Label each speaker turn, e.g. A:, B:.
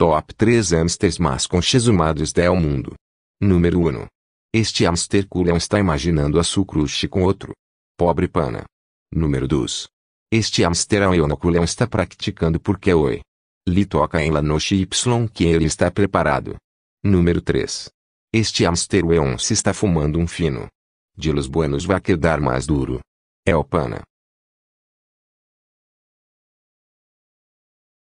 A: Top 3 hamsters mais consumados del mundo. Número 1. Este hamster culão está imaginando a sua com outro. Pobre pana. Número 2. Este hamster aeonoculão está praticando porque oi. Lhe toca em la noche y que ele está preparado. Número 3. Este hamster weon se está fumando um fino. De los buenos vai quedar mais duro. É o pana.